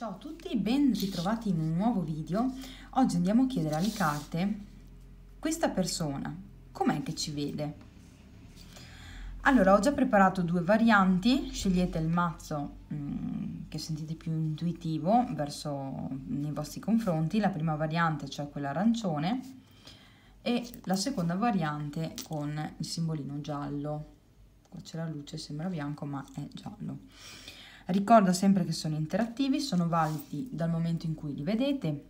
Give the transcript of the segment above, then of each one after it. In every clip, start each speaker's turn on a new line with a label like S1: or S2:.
S1: Ciao a tutti, ben ritrovati in un nuovo video. Oggi andiamo a chiedere alle carte questa persona, com'è che ci vede? Allora, ho già preparato due varianti, scegliete il mazzo mh, mm, che sentite più intuitivo verso, nei vostri confronti, la prima variante cioè quella arancione e la seconda variante con il simbolino giallo. Qua c'è la luce, sembra bianco ma è giallo. Ricorda sempre che sono interattivi, sono validi dal momento in cui li vedete.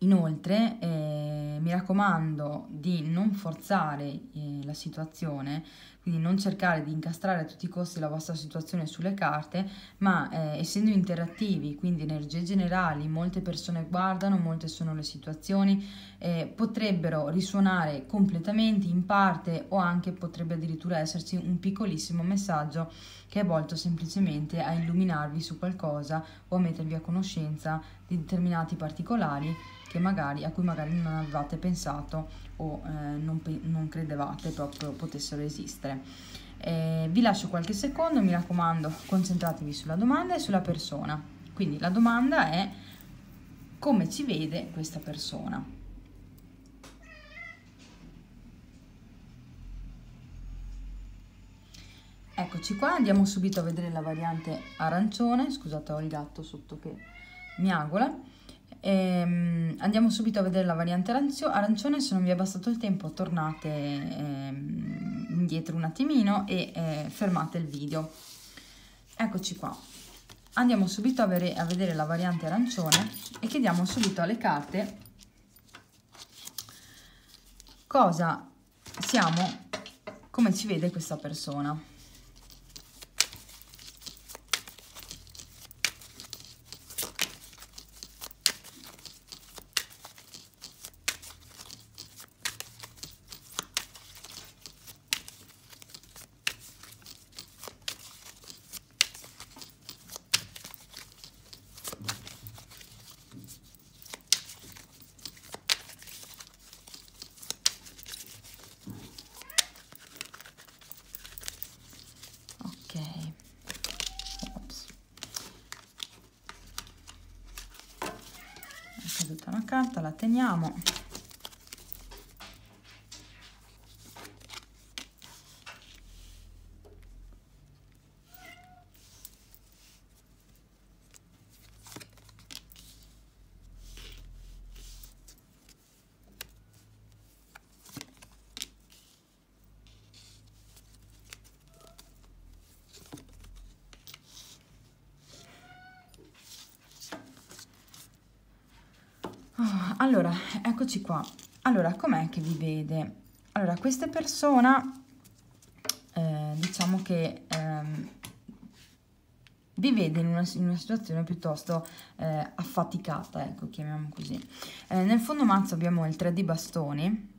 S1: Inoltre eh, mi raccomando di non forzare eh, la situazione quindi non cercare di incastrare a tutti i costi la vostra situazione sulle carte, ma eh, essendo interattivi, quindi energie generali, molte persone guardano, molte sono le situazioni, eh, potrebbero risuonare completamente in parte o anche potrebbe addirittura esserci un piccolissimo messaggio che è volto semplicemente a illuminarvi su qualcosa o a mettervi a conoscenza di determinati particolari magari, a cui magari non avevate pensato o eh, non, non, credevate proprio potessero esistere. Eh, vi lascio qualche secondo, mi raccomando concentratevi sulla domanda e sulla persona. Quindi la domanda è come ci vede questa persona? Eccoci qua, andiamo subito a vedere la variante arancione, scusate ho il gatto sotto che miagola. Ehm, andiamo subito a vedere la variante arancione, se non vi è bastato il tempo tornate ehm, indietro un attimino e eh, fermate il video. Eccoci qua. Andiamo subito a, vere, a vedere la variante arancione e chiediamo subito alle carte cosa siamo, come ci vede questa persona. coperta la teniamo allora eccoci qua allora com'è che vi vede allora questa persona eh, diciamo che ehm, vi vede in una, in una situazione piuttosto eh, affaticata ecco chiamiamo così eh, nel fondo mazzo abbiamo il 3 di bastoni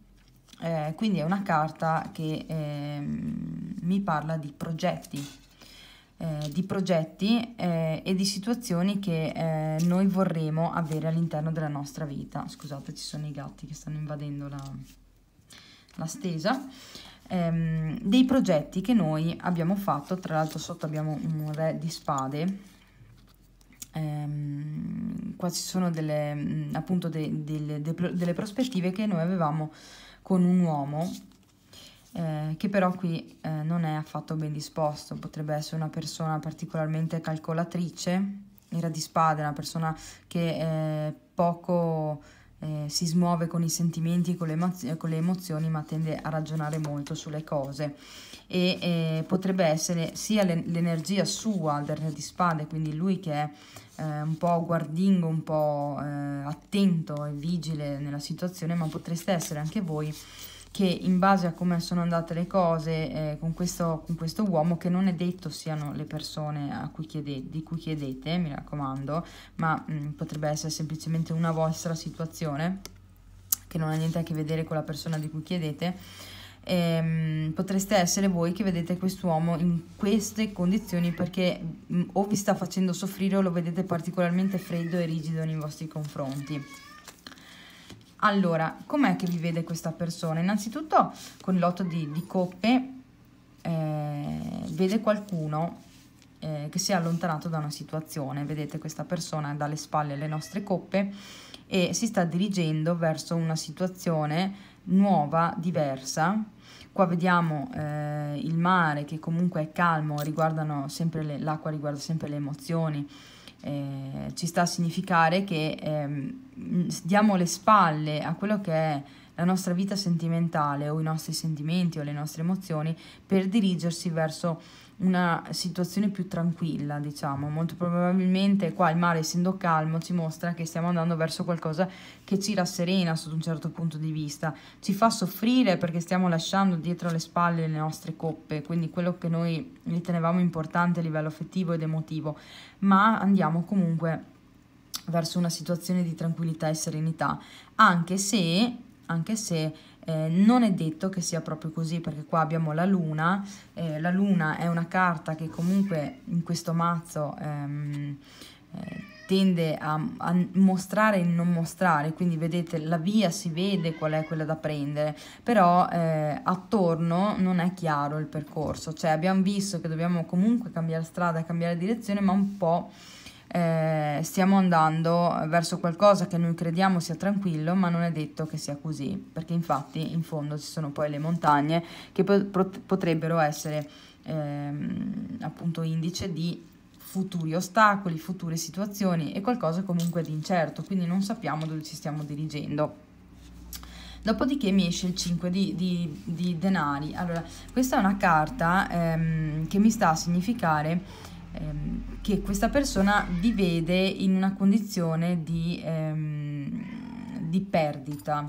S1: eh, quindi è una carta che ehm, mi parla di progetti eh, di progetti eh, e di situazioni che eh, noi vorremmo avere all'interno della nostra vita. Scusate, ci sono i gatti che stanno invadendo la, la stesa. Ehm, dei progetti che noi abbiamo fatto, tra l'altro sotto abbiamo un re di spade. Ehm, qua ci sono delle, mm, appunto de, de, de, delle prospettive che noi avevamo con un uomo eh, che però qui eh, non è affatto ben disposto, potrebbe essere una persona particolarmente calcolatrice, era di spada, una persona che eh, poco eh, si smuove con i sentimenti, con le, eh, con le, emozioni, ma tende a ragionare molto sulle cose e eh, potrebbe essere sia l'energia sua del re di spade, quindi lui che è un po' guardingo, un po' attento e vigile nella situazione, ma potreste essere anche voi che in base a come sono andate le cose eh, con, questo, con, questo, uomo, che non è detto siano le persone cui chiede, di cui chiedete, mi raccomando, ma mh, mm, potrebbe essere semplicemente una vostra situazione che non ha niente a che vedere con la persona di cui chiedete, ehm, potreste essere voi che vedete quest'uomo in queste condizioni perché mh, mm, o vi sta facendo soffrire o lo vedete particolarmente freddo e rigido nei vostri confronti. Allora, com'è che vi vede questa persona? Innanzitutto con lotto di, di coppe eh, vede qualcuno eh, che si è allontanato da una situazione, vedete questa persona dalle spalle alle nostre coppe e si sta dirigendo verso una situazione nuova, diversa. Qua vediamo eh, il mare che comunque è calmo, l'acqua riguarda sempre le emozioni, eh, ci sta a significare che ehm, diamo le spalle a quello che è la nostra vita sentimentale o i nostri sentimenti o le nostre emozioni per dirigersi verso una situazione più tranquilla, diciamo. Molto probabilmente qua il mare, essendo calmo, ci mostra che stiamo andando verso qualcosa che ci rasserena sotto un certo punto di vista. Ci fa soffrire perché stiamo lasciando dietro le spalle le nostre coppe, quindi quello che noi ritenevamo importante a livello affettivo ed emotivo, ma andiamo comunque verso una situazione di tranquillità e serenità, anche se, anche se eh, non è detto che sia proprio così perché qua abbiamo la luna, eh, la luna è una carta che comunque in questo mazzo ehm, eh, tende a, a, mostrare e non mostrare, quindi vedete la via si vede qual è quella da prendere, però eh, attorno non è chiaro il percorso, cioè abbiamo visto che dobbiamo comunque cambiare strada, cambiare direzione, ma un po' eh, stiamo andando verso qualcosa che noi crediamo sia tranquillo, ma non è detto che sia così, perché infatti in fondo ci sono poi le montagne che potrebbero essere eh, appunto indice di futuri ostacoli, future situazioni e qualcosa comunque di incerto, quindi non sappiamo dove ci stiamo dirigendo. Dopodiché mi esce il 5 di, di, di denari. Allora, questa è una carta ehm, che mi sta a significare ehm, che questa persona vi vede in una condizione di, ehm, di perdita,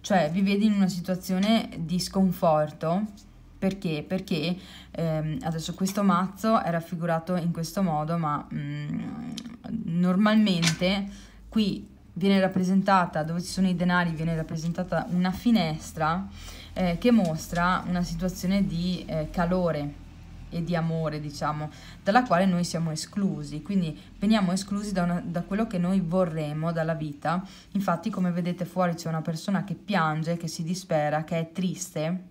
S1: cioè vi vede in una situazione di sconforto perché? Perché ehm, adesso questo mazzo è raffigurato in questo modo, ma mh, mm, normalmente qui viene rappresentata, dove ci sono i denari, viene rappresentata una finestra eh, che mostra una situazione di eh, calore, e di amore, diciamo, dalla quale noi siamo esclusi, quindi veniamo esclusi da, una, da quello che noi vorremmo dalla vita. Infatti, come vedete fuori c'è una persona che piange, che si dispera, che è triste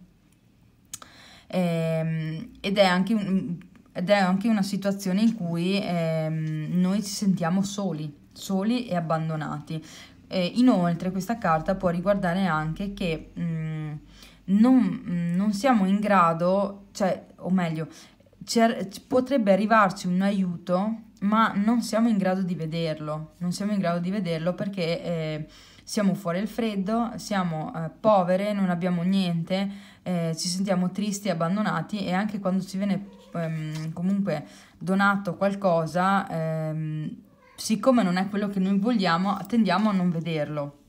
S1: ehm, ed è anche un, ed è anche una situazione in cui ehm, noi ci sentiamo soli, soli e abbandonati. Eh, inoltre questa carta può riguardare anche che mh, mm, non, mh, mm, non, siamo in grado cioè, o meglio, potrebbe arrivarci un aiuto, ma non siamo in grado di vederlo, non siamo in grado di vederlo perché eh, siamo fuori il freddo, siamo eh, povere, non abbiamo niente, eh, ci sentiamo tristi e abbandonati e anche quando ci viene ehm, comunque donato qualcosa, ehm, siccome non è quello che noi vogliamo, tendiamo a non vederlo.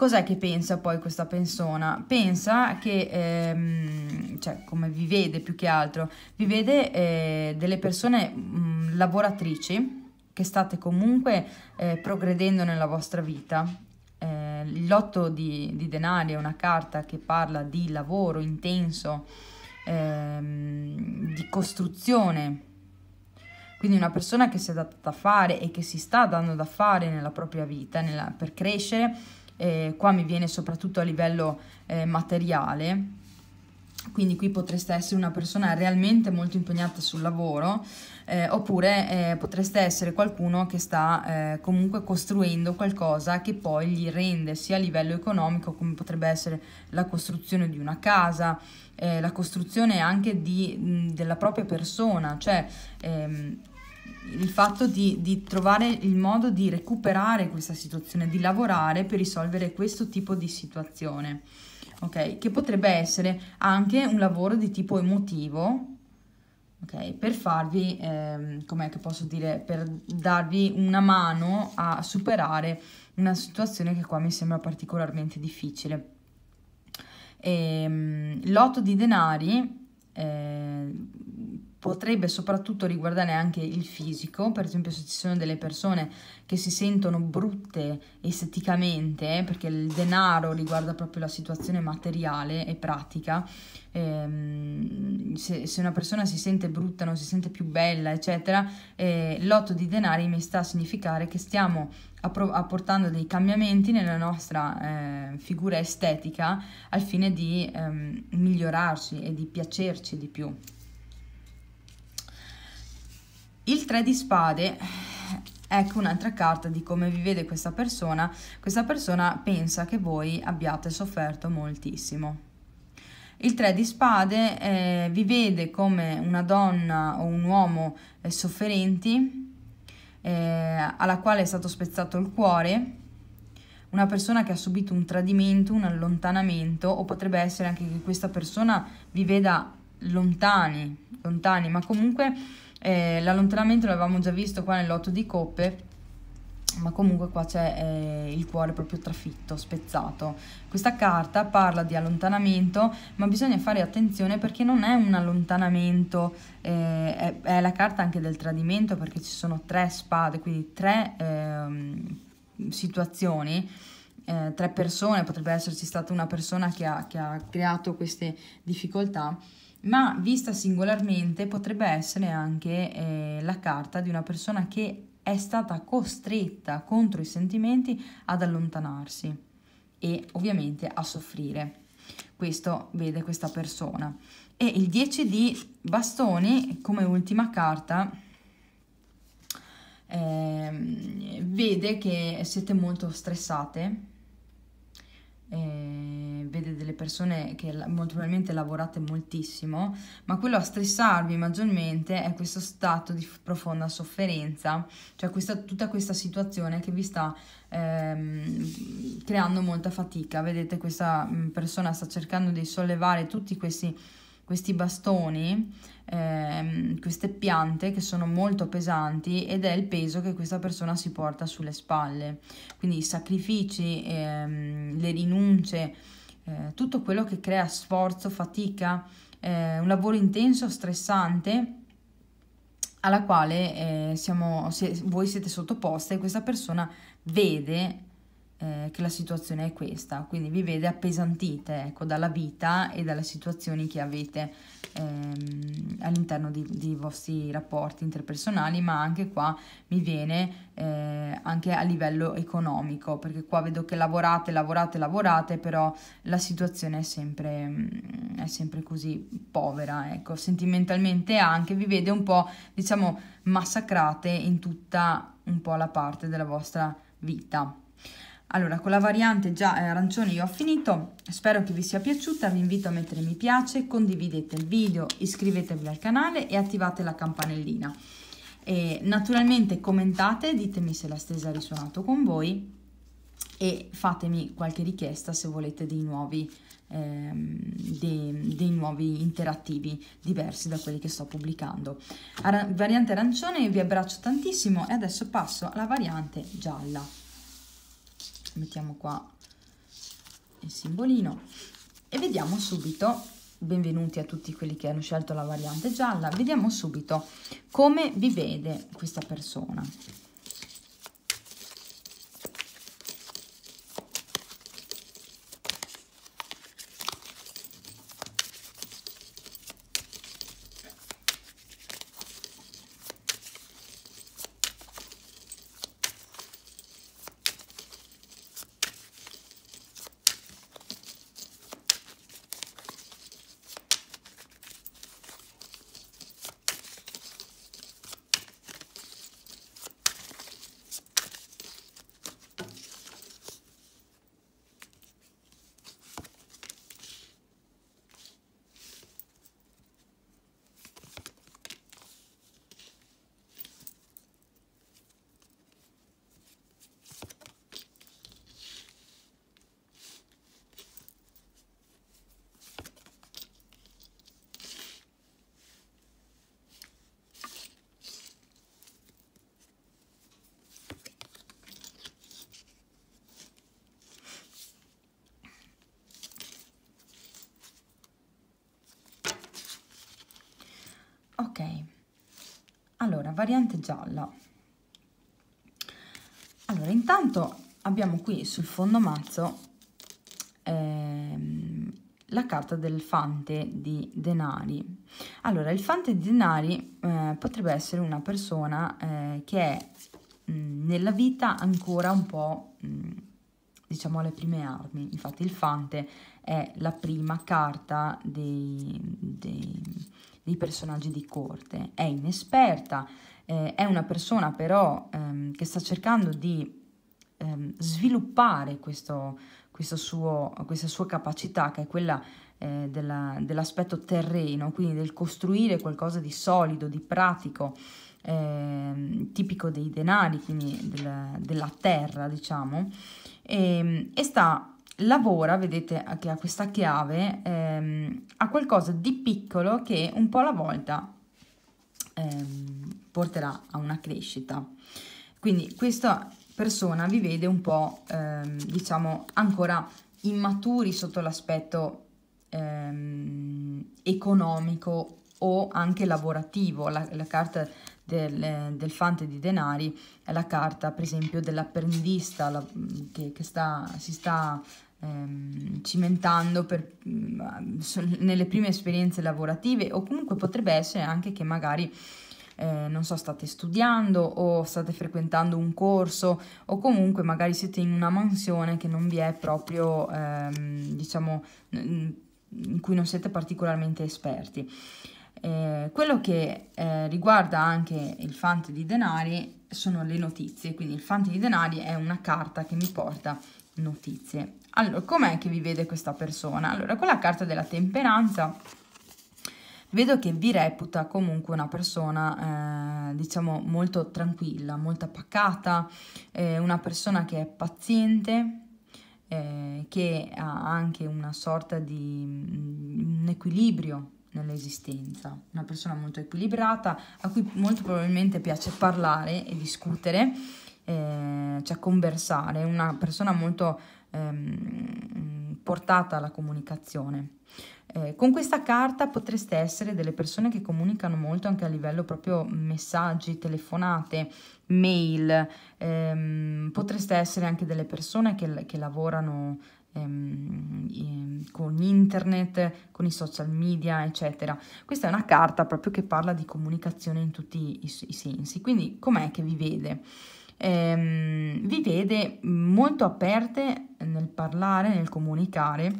S1: Cos'è che pensa poi questa persona? Pensa che, ehm, cioè come vi vede più che altro, vi vede eh, delle persone mh, lavoratrici che state comunque eh, progredendo nella vostra vita. Eh, lotto di, di, denari è una carta che parla di lavoro intenso, ehm, di costruzione. Quindi una persona che si è data da fare e che si sta dando da fare nella propria vita nella, per crescere eh, qua mi viene soprattutto a livello eh, materiale, quindi qui potreste essere una persona realmente molto impegnata sul lavoro eh, oppure eh, potreste essere qualcuno che sta eh, comunque costruendo qualcosa che poi gli rende sia a livello economico come potrebbe essere la costruzione di una casa, eh, la costruzione anche di, mh, della propria persona, cioè ehm, il fatto di, di, trovare il modo di recuperare questa situazione, di lavorare per risolvere questo tipo di situazione, ok? Che potrebbe essere anche un lavoro di tipo emotivo, ok? Per farvi, ehm, com'è che posso dire, per darvi una mano a superare una situazione che qua mi sembra particolarmente difficile. Ehm, l'otto di denari... Eh, potrebbe soprattutto riguardare anche il fisico, per esempio se ci sono delle persone che si sentono brutte esteticamente, eh, perché il denaro riguarda proprio la situazione materiale e pratica, ehm, se, se, una persona si sente brutta, non si sente più bella, eccetera, eh, l'otto di denari mi sta a significare che stiamo apportando dei cambiamenti nella nostra eh, figura estetica al fine di ehm, migliorarci e di piacerci di più. Il 3 di spade, ecco un'altra carta di come vi vede questa persona. Questa persona pensa che voi abbiate sofferto moltissimo. Il 3 di spade eh, vi vede come una donna o un uomo eh, sofferenti, eh, alla quale è stato spezzato il cuore, una persona che ha subito un tradimento, un allontanamento, o potrebbe essere anche che questa persona vi veda lontani, lontani, ma comunque eh, l'allontanamento l'avevamo già visto qua nell'otto di coppe ma comunque qua c'è eh, il cuore proprio trafitto, spezzato. Questa carta parla di allontanamento, ma bisogna fare attenzione perché non è un allontanamento, eh, è, è, la carta anche del tradimento perché ci sono tre spade, quindi tre ehm, eh, situazioni, tre persone, potrebbe esserci stata una persona che ha, che ha creato queste difficoltà ma vista singolarmente potrebbe essere anche eh, la carta di una persona che è stata costretta contro i sentimenti ad allontanarsi e ovviamente a soffrire. Questo vede questa persona. E il 10 di bastoni come ultima carta eh, vede che siete molto stressate. Eh, vede delle persone che molto probabilmente lavorate moltissimo, ma quello a stressarvi maggiormente è questo stato di profonda sofferenza, cioè questa, tutta questa situazione che vi sta ehm, creando molta fatica. Vedete, questa mm, persona sta cercando di sollevare tutti questi questi bastoni, ehm, queste piante che sono molto pesanti ed è il peso che questa persona si porta sulle spalle. Quindi i sacrifici, ehm, le rinunce, eh, tutto quello che crea sforzo, fatica, eh, un lavoro intenso, stressante, alla quale eh, siamo, se voi siete sottoposte e questa persona vede eh, che la situazione è questa, quindi vi vede appesantite ecco, dalla vita e dalle situazioni che avete ehm, all'interno dei vostri rapporti interpersonali, ma anche qua mi viene eh, anche a livello economico, perché qua vedo che lavorate, lavorate, lavorate, però la situazione è sempre, è sempre così povera, ecco, sentimentalmente anche vi vede un po', diciamo, massacrate in tutta un po' la parte della vostra vita. Allora, con la variante già eh, arancione io ho finito, spero che vi sia piaciuta, vi invito a mettere mi piace, condividete il video, iscrivetevi al canale e attivate la campanellina. E naturalmente commentate, ditemi se la stesa ha risuonato con voi e fatemi qualche richiesta se volete dei nuovi, ehm, dei, dei nuovi interattivi diversi da quelli che sto pubblicando. Ara variante arancione, vi abbraccio tantissimo e adesso passo alla variante gialla mettiamo qua il simbolino e vediamo subito benvenuti a tutti quelli che hanno scelto la variante gialla vediamo subito come vi vede questa persona variante gialla allora intanto abbiamo qui sul fondo mazzo ehm, la carta del fante di denari allora il fante di denari eh, potrebbe essere una persona eh, che è mh, mm, nella vita ancora un po' mh, mm, diciamo alle prime armi infatti il fante è la prima carta dei, dei di personaggi di corte, è inesperta, eh, è una persona però ehm, che sta cercando di ehm, sviluppare questo, questo suo, questa sua capacità che è quella eh, dell'aspetto terreno, quindi del costruire qualcosa di solido, di pratico, eh, tipico dei denari, quindi del, della terra diciamo, e, ehm, e sta lavora, vedete che ha questa chiave, ehm, a qualcosa di piccolo che un po' alla volta ehm, porterà a una crescita. Quindi questa persona vi vede un po', ehm, diciamo, ancora immaturi sotto l'aspetto ehm, economico o anche lavorativo. La, la carta del, del, fante di denari è la carta, per esempio, dell'apprendista che, che sta, si sta Ehm, cimentando per, mm, nelle prime esperienze lavorative o comunque potrebbe essere anche che magari eh, non so, state studiando o state frequentando un corso o comunque magari siete in una mansione che non vi è proprio, ehm, diciamo, in cui non siete particolarmente esperti. Eh, quello che eh, riguarda anche il Fante di Denari sono le notizie, quindi il Fante di Denari è una carta che mi porta notizie. Allora, com'è che vi vede questa persona? Allora, con la carta della temperanza vedo che vi reputa comunque una persona, eh, diciamo, molto tranquilla, molto appaccata, eh, una persona che è paziente, eh, che ha anche una sorta di mm, un equilibrio nell'esistenza, una persona molto equilibrata a cui molto probabilmente piace parlare e discutere eh, cioè conversare, una persona molto ehm, portata alla comunicazione. Eh, con questa carta potreste essere delle persone che comunicano molto anche a livello proprio messaggi, telefonate, mail, ehm, potreste essere anche delle persone che, che lavorano ehm, con internet, con i social media, eccetera. Questa è una carta proprio che parla di comunicazione in tutti i, i sensi, quindi com'è che vi vede? ehm, vi vede molto aperte nel parlare, nel comunicare,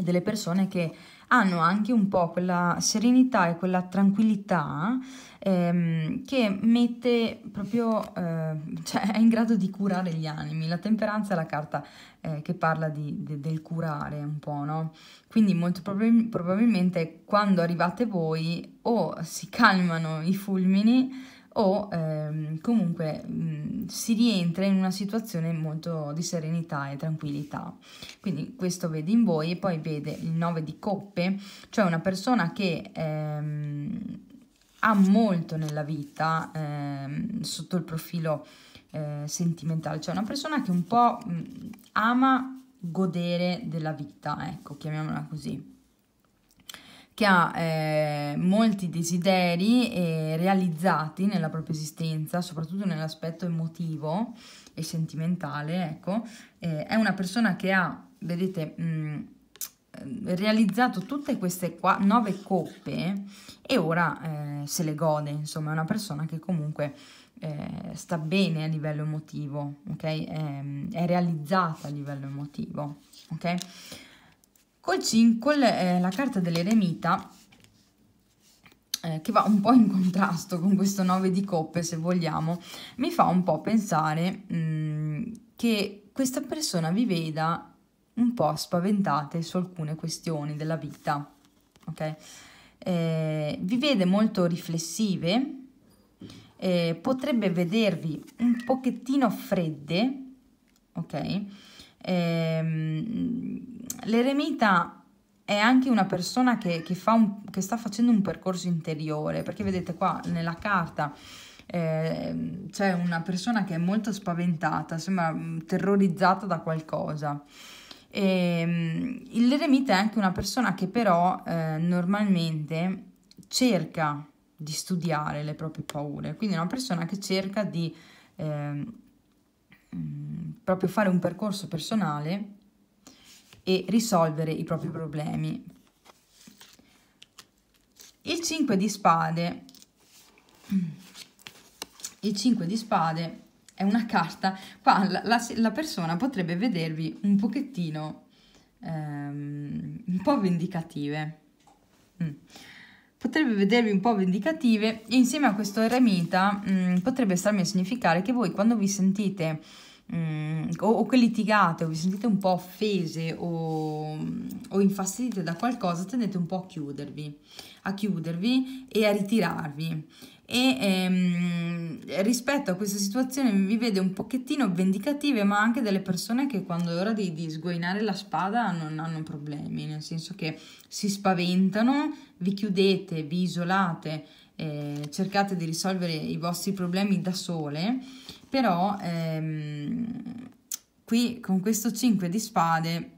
S1: delle persone che hanno anche un po' quella serenità e quella tranquillità ehm, che mette proprio, eh, cioè è in grado di curare gli animi. La temperanza è la carta eh, che parla di, de, del curare un po', no? Quindi molto prob probabilmente quando arrivate voi o si calmano i fulmini o ehm, comunque mh, si rientra in una situazione molto di serenità e tranquillità. Quindi questo vede in voi e poi vede il 9 di coppe, cioè una persona che ehm, ha molto nella vita ehm, sotto il profilo eh, sentimentale, cioè una persona che un po' mh, ama godere della vita, ecco, chiamiamola così che ha eh, molti desideri eh, realizzati nella propria esistenza, soprattutto nell'aspetto emotivo e sentimentale, ecco, eh, è una persona che ha, vedete, mh, mm, eh, realizzato tutte queste qua, nove coppe e ora eh, se le gode, insomma, è una persona che comunque eh, sta bene a livello emotivo, ok? È, ehm, è realizzata a livello emotivo, ok? Col 5 eh, la carta dell'eremita eh, che va un po' in contrasto con questo 9 di coppe se vogliamo, mi fa un po' pensare mh, mm, che questa persona vi veda un po' spaventate su alcune questioni della vita, ok? Eh, vi vede molto riflessive, eh, potrebbe vedervi un pochettino fredde, ok? Ehm, l'eremita è anche una persona che, che, fa un, che sta facendo un percorso interiore, perché vedete qua nella carta eh, c'è una persona che è molto spaventata, sembra mm, terrorizzata da qualcosa. Ehm, l'eremita è anche una persona che però eh, normalmente cerca di studiare le proprie paure, quindi è una persona che cerca di eh, Mm, proprio fare un percorso personale e risolvere i propri problemi. Il 5 di spade, mm, il 5 di spade è una carta, qua la, la, la persona potrebbe vedervi un pochettino, ehm, un po' vendicative. Mm potrebbe vedervi un po' vendicative e insieme a questo eremita mh, mm, potrebbe starmi a significare che voi quando vi sentite mh, mm, o, o, che litigate o vi sentite un po' offese o, o infastidite da qualcosa tendete un po' a chiudervi, a chiudervi e a ritirarvi e ehm, rispetto a questa situazione vi vede un pochettino vendicative ma anche delle persone che quando è ora di, di sguainare la spada non hanno problemi nel senso che si spaventano vi chiudete, vi isolate eh, cercate di risolvere i vostri problemi da sole però ehm, qui con questo 5 di spade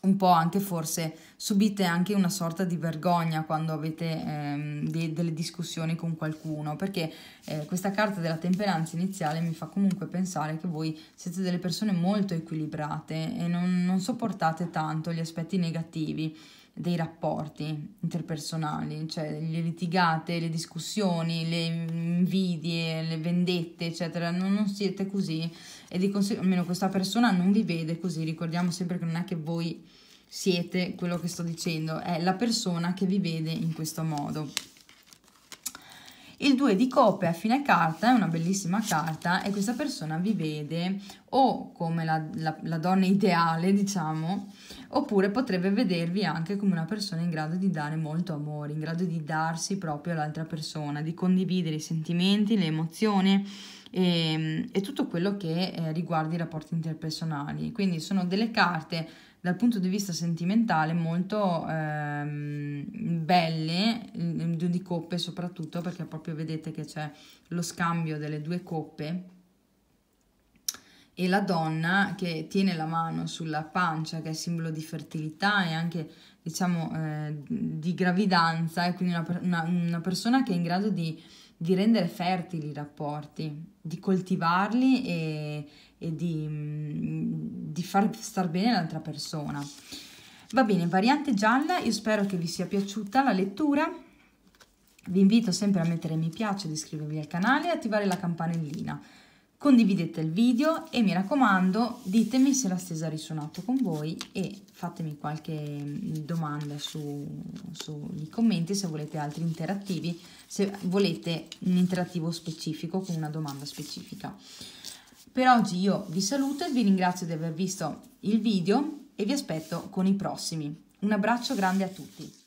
S1: un po' anche forse subite anche una sorta di vergogna quando avete ehm, de delle discussioni con qualcuno, perché eh, questa carta della temperanza iniziale mi fa comunque pensare che voi siete delle persone molto equilibrate e non, non sopportate tanto gli aspetti negativi dei rapporti interpersonali, cioè le litigate, le discussioni, le invidie, le vendette, eccetera. Non, non siete così e di conseguenza almeno questa persona non vi vede così. Ricordiamo sempre che non è che voi siete quello che sto dicendo, è la persona che vi vede in questo modo. Il 2 di coppe a fine carta è una bellissima carta e questa persona vi vede o come la, la, la donna ideale, diciamo, oppure potrebbe vedervi anche come una persona in grado di dare molto amore, in grado di darsi proprio all'altra persona, di condividere i sentimenti, le emozioni e, ehm, e tutto quello che eh, riguarda i rapporti interpersonali. Quindi sono delle carte dal punto di vista sentimentale molto ehm, belle, mm, mm, di coppe soprattutto, perché proprio vedete che c'è lo scambio delle due coppe e la donna che tiene la mano sulla pancia, che è simbolo di fertilità e anche diciamo, eh, di gravidanza e quindi una, una, una, persona che è in grado di, di rendere fertili i rapporti, di coltivarli e, e di, mm, di, far star bene l'altra persona. Va bene, variante gialla, io spero che vi sia piaciuta la lettura. Vi invito sempre a mettere mi piace, ad iscrivervi al canale e attivare la campanellina condividete il video e mi raccomando ditemi se la stesa ha risuonato con voi e fatemi qualche mm, domanda su, sui commenti se volete altri interattivi, se volete un interattivo specifico con una domanda specifica. Per oggi io vi saluto e vi ringrazio di aver visto il video e vi aspetto con i prossimi. Un abbraccio grande a tutti!